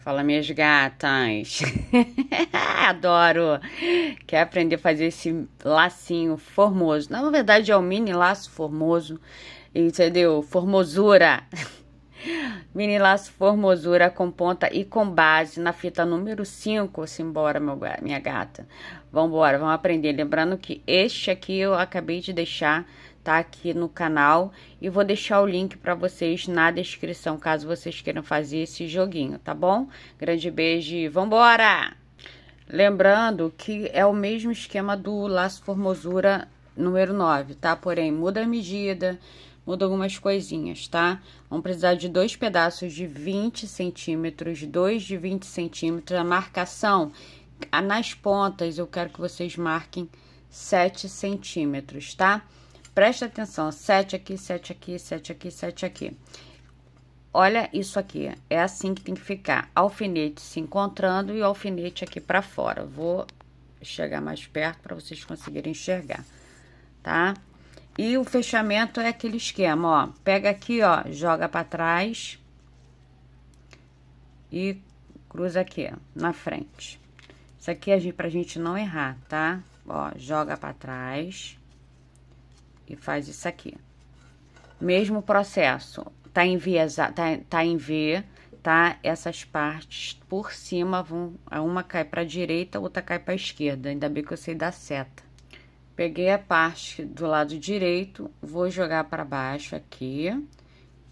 Fala, minhas gatas. Adoro. Quer aprender a fazer esse lacinho formoso? Não, na verdade, é um mini laço formoso. Entendeu? Formosura. mini laço formosura com ponta e com base na fita número 5. Simbora, meu, minha gata. Vambora, vamos aprender. Lembrando que este aqui eu acabei de deixar tá aqui no canal e vou deixar o link para vocês na descrição caso vocês queiram fazer esse joguinho, tá bom? Grande beijo e vambora! Lembrando que é o mesmo esquema do laço formosura número 9, tá? Porém, muda a medida, muda algumas coisinhas, tá? Vamos precisar de dois pedaços de 20 centímetros, dois de 20 centímetros. A marcação, nas pontas, eu quero que vocês marquem 7 centímetros, tá? Tá? Preste atenção, sete aqui, sete aqui, sete aqui, sete aqui. Olha isso aqui, é assim que tem que ficar. Alfinete se encontrando e alfinete aqui pra fora. Vou chegar mais perto para vocês conseguirem enxergar, tá? E o fechamento é aquele esquema, ó. Pega aqui, ó, joga para trás e cruza aqui, ó, na frente. Isso aqui é pra gente não errar, tá? Ó, joga para trás e faz isso aqui. Mesmo processo, tá via, tá, tá em V, tá? Essas partes por cima vão, uma cai para direita, outra cai para esquerda. Ainda bem que eu sei da seta. Peguei a parte do lado direito, vou jogar para baixo aqui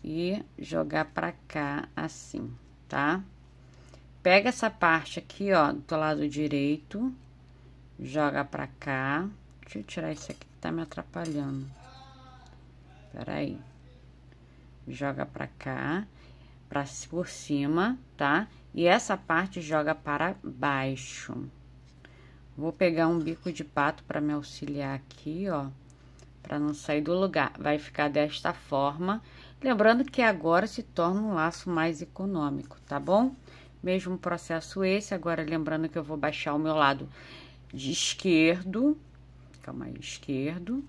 e jogar para cá assim, tá? Pega essa parte aqui, ó, do lado direito, joga para cá. Deixa eu tirar isso aqui que tá me atrapalhando. Peraí. Joga pra cá, pra, por cima, tá? E essa parte joga para baixo. Vou pegar um bico de pato para me auxiliar aqui, ó, para não sair do lugar. Vai ficar desta forma. Lembrando que agora se torna um laço mais econômico, tá bom? Mesmo processo esse, agora lembrando que eu vou baixar o meu lado de esquerdo, Calma esquerdo.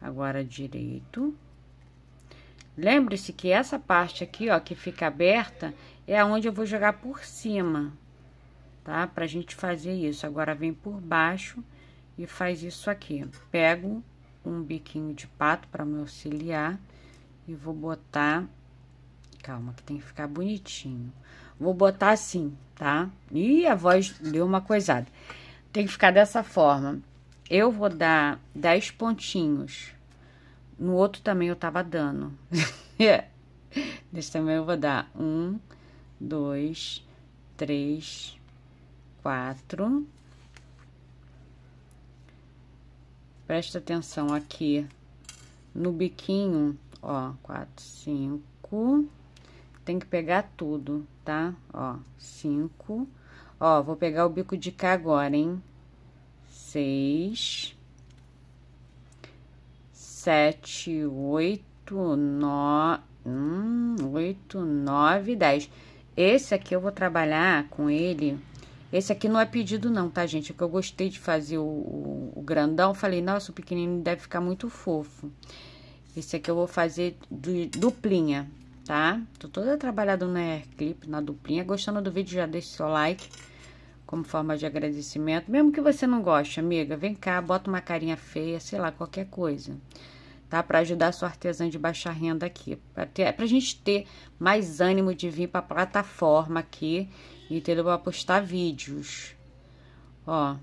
Agora, direito. Lembre-se que essa parte aqui, ó, que fica aberta, é onde eu vou jogar por cima, tá? Pra gente fazer isso. Agora, vem por baixo e faz isso aqui. Pego um biquinho de pato para me auxiliar e vou botar... Calma, que tem que ficar bonitinho. Vou botar assim, tá? Ih, a voz deu uma coisada. Tem que ficar dessa forma. Eu vou dar 10 pontinhos. No outro também eu tava dando. É. Nesse também eu vou dar um, dois, três, quatro. Presta atenção aqui no biquinho, ó, quatro, cinco. Tem que pegar tudo, tá? Ó, cinco. Ó, vou pegar o bico de cá agora, hein? seis, sete, oito, no hum, oito, nove, dez. Esse aqui eu vou trabalhar com ele. Esse aqui não é pedido não, tá, gente? É que eu gostei de fazer o, o, o grandão. Falei, nossa, o pequenino deve ficar muito fofo. Esse aqui eu vou fazer du, duplinha, tá? Tô toda trabalhada na Air Clip, na duplinha. Gostando do vídeo, já deixa o seu like como forma de agradecimento. Mesmo que você não goste, amiga, vem cá, bota uma carinha feia, sei lá, qualquer coisa, tá? Para ajudar a sua artesã de baixa renda aqui. Para a gente ter mais ânimo de vir para a plataforma aqui, e ter Para postar vídeos. Ó.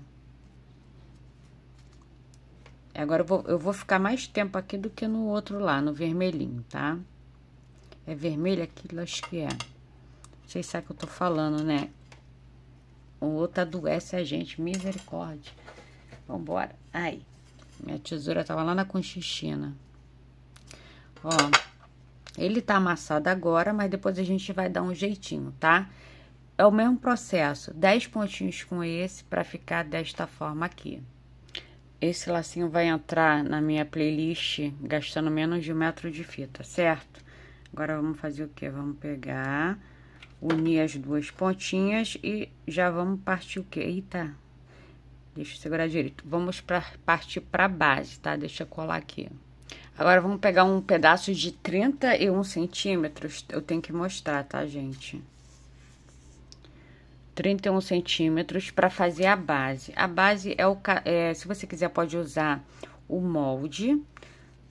Agora eu vou, eu vou ficar mais tempo aqui do que no outro lá, no vermelhinho, tá? É vermelho aquilo, acho que é. Vocês sabem é que eu tô falando, né? o outro adoece a gente, misericórdia. Vambora. Aí, minha tesoura tava lá na Conchichina. Ó, ele tá amassado agora, mas depois a gente vai dar um jeitinho, tá? É o mesmo processo, 10 pontinhos com esse pra ficar desta forma aqui. Esse lacinho vai entrar na minha playlist gastando menos de um metro de fita, certo? Agora vamos fazer o que? Vamos pegar unir as duas pontinhas e já vamos partir o que? Eita, deixa eu segurar direito. Vamos pra, partir para base, tá? Deixa eu colar aqui. Agora, vamos pegar um pedaço de 31 centímetros. Eu tenho que mostrar, tá, gente? 31 centímetros para fazer a base. A base é o... É, se você quiser, pode usar o molde,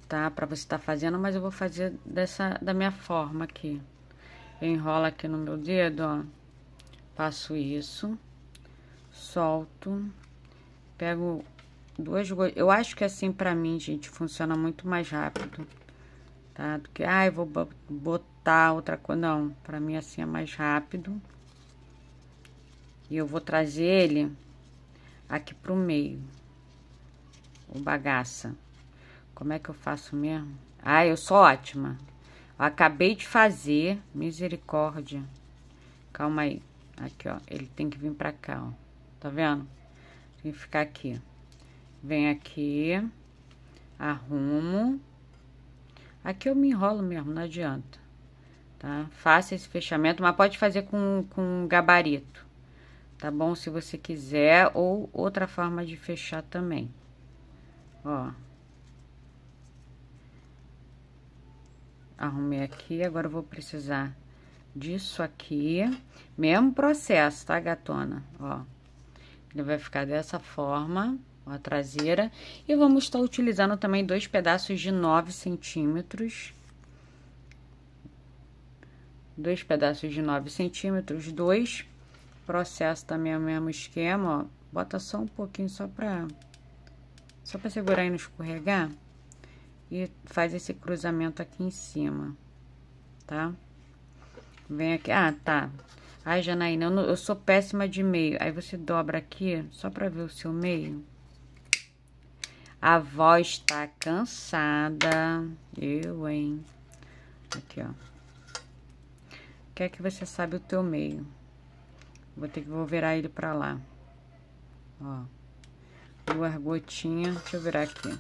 tá? Pra você estar tá fazendo, mas eu vou fazer dessa, da minha forma aqui enrola aqui no meu dedo, ó, faço isso, solto, pego duas gotas, eu acho que assim pra mim, gente, funciona muito mais rápido, tá, do que, ai, ah, vou botar outra coisa, não, pra mim assim é mais rápido, e eu vou trazer ele aqui pro meio, o bagaça, como é que eu faço mesmo? Ah, eu sou ótima. Acabei de fazer. Misericórdia. Calma aí. Aqui, ó. Ele tem que vir pra cá, ó. Tá vendo? Tem que ficar aqui. Vem aqui. Arrumo. Aqui eu me enrolo mesmo, não adianta. Tá? Faça esse fechamento, mas pode fazer com, com gabarito. Tá bom? Se você quiser. Ou outra forma de fechar também. Ó. Arrumei aqui, agora eu vou precisar disso aqui. Mesmo processo, tá, gatona? Ó, ele vai ficar dessa forma, ó, a traseira. E vamos estar utilizando também dois pedaços de 9 centímetros. Dois pedaços de 9 centímetros, dois. Processo também é o mesmo esquema, ó. Bota só um pouquinho, só pra... Só pra segurar e não escorregar e faz esse cruzamento aqui em cima, tá? Vem aqui, ah, tá. Ai, Janaína, eu, não, eu sou péssima de meio. Aí você dobra aqui, só pra ver o seu meio. A voz está cansada. Eu, hein? Aqui, ó. Quer é que você sabe o teu meio? Vou ter que vou virar ele pra lá. Ó. Duas gotinhas. Deixa eu virar aqui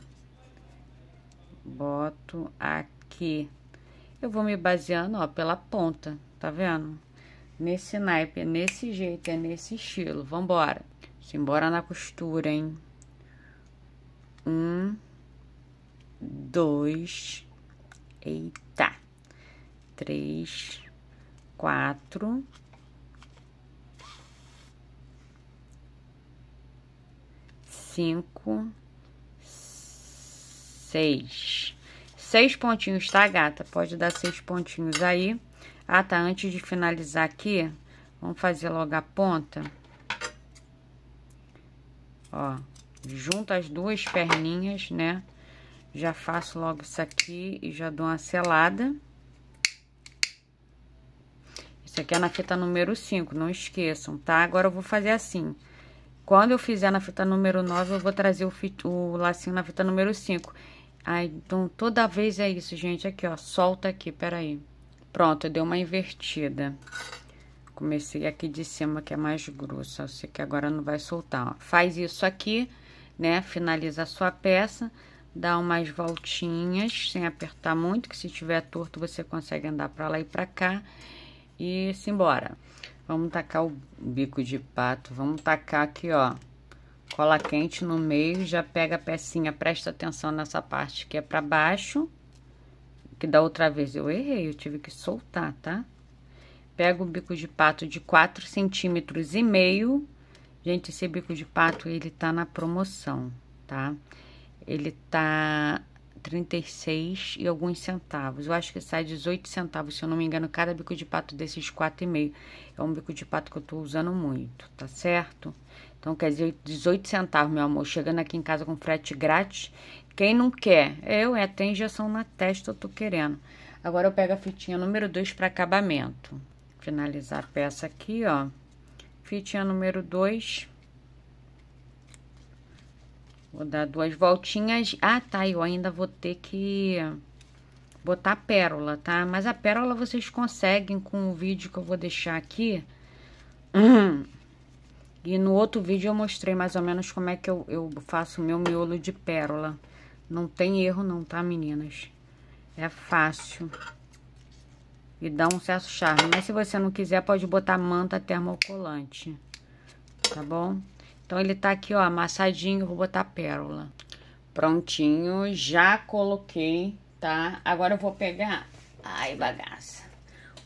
boto aqui. Eu vou me baseando, ó, pela ponta, tá vendo? Nesse naipe, é nesse jeito, é nesse estilo. Vambora. Simbora na costura, hein? Um, dois, eita, três, quatro, cinco, Seis. Seis pontinhos, tá, gata? Pode dar seis pontinhos aí. Ah, tá. Antes de finalizar aqui, vamos fazer logo a ponta. Ó, junto as duas perninhas, né? Já faço logo isso aqui e já dou uma selada. Isso aqui é na fita número 5, não esqueçam, tá? Agora eu vou fazer assim. Quando eu fizer na fita número 9, eu vou trazer o, fit, o lacinho na fita número 5. Aí, então, toda vez é isso, gente. Aqui, ó, solta aqui, peraí. Pronto, deu uma invertida. Comecei aqui de cima, que é mais grossa. Eu sei que agora não vai soltar, ó. Faz isso aqui, né? Finaliza a sua peça. Dá umas voltinhas, sem apertar muito, que se tiver torto, você consegue andar pra lá e pra cá. E simbora. Vamos tacar o bico de pato. Vamos tacar aqui, ó cola quente no meio, já pega a pecinha, presta atenção nessa parte que é pra baixo, que da outra vez eu errei, eu tive que soltar, tá? Pega o bico de pato de 4 centímetros e meio. Gente, esse bico de pato, ele tá na promoção, tá? Ele tá 36 e alguns centavos. Eu acho que sai 18 centavos, se eu não me engano, cada bico de pato desses 4,5. É um bico de pato que eu tô usando muito, tá certo? Então, quer dizer, 18 centavos, meu amor, chegando aqui em casa com frete grátis. Quem não quer? Eu, é até injeção na testa, eu tô querendo. Agora eu pego a fitinha número 2 para acabamento. Finalizar a peça aqui, ó. Fitinha número 2. Vou dar duas voltinhas. Ah, tá, eu ainda vou ter que botar pérola, tá? Mas a pérola vocês conseguem com o vídeo que eu vou deixar aqui. E no outro vídeo eu mostrei mais ou menos como é que eu, eu faço o meu miolo de pérola. Não tem erro não, tá, meninas? É fácil. E dá um certo charme. Mas se você não quiser, pode botar manta termocolante. Tá bom? Então, ele tá aqui, ó, amassadinho. Vou botar pérola. Prontinho. Já coloquei, tá? Agora eu vou pegar... Ai, bagaça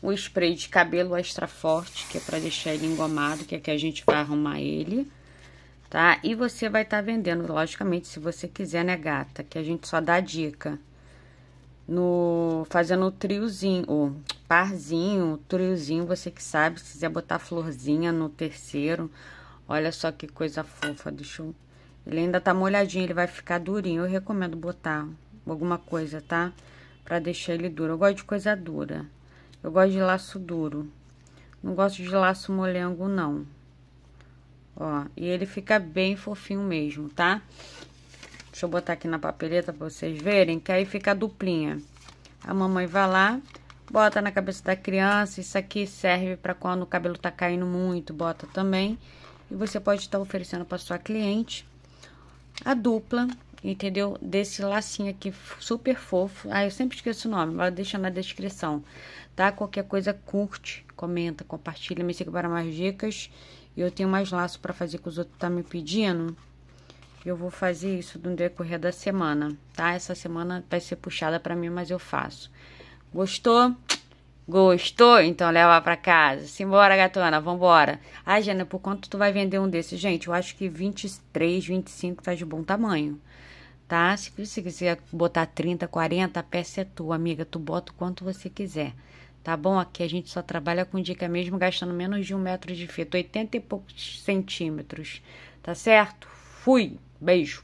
o spray de cabelo extra forte, que é para deixar ele engomado, que é que a gente vai arrumar ele, tá? E você vai estar tá vendendo, logicamente, se você quiser, né, gata? Que a gente só dá dica. No, fazendo o triozinho, o parzinho, o triozinho, você que sabe, se quiser botar florzinha no terceiro, olha só que coisa fofa, deixa eu... Ele ainda tá molhadinho, ele vai ficar durinho, eu recomendo botar alguma coisa, tá? Pra deixar ele duro, eu gosto de coisa dura. Eu gosto de laço duro. Não gosto de laço molengo, não. Ó, e ele fica bem fofinho mesmo, tá? Deixa eu botar aqui na papeleta pra vocês verem, que aí fica a duplinha. A mamãe vai lá, bota na cabeça da criança. Isso aqui serve pra quando o cabelo tá caindo muito, bota também. E você pode estar tá oferecendo pra sua cliente a dupla entendeu? Desse lacinho aqui, super fofo. Ah, eu sempre esqueço o nome, mas deixa na descrição, tá? Qualquer coisa, curte, comenta, compartilha, me siga para mais dicas. E eu tenho mais laço para fazer que os outros tá me pedindo. Eu vou fazer isso no decorrer da semana, tá? Essa semana vai ser puxada para mim, mas eu faço. Gostou? Gostou? Então leva para casa. Simbora, gatona, vambora. Ah, Jana, por quanto tu vai vender um desses? Gente, eu acho que 23, 25 tá de bom tamanho tá? Se você quiser botar 30, 40, a peça é tua, amiga. Tu bota o quanto você quiser, tá bom? Aqui a gente só trabalha com dica mesmo, gastando menos de um metro de fita, 80 e poucos centímetros, tá certo? Fui, beijo!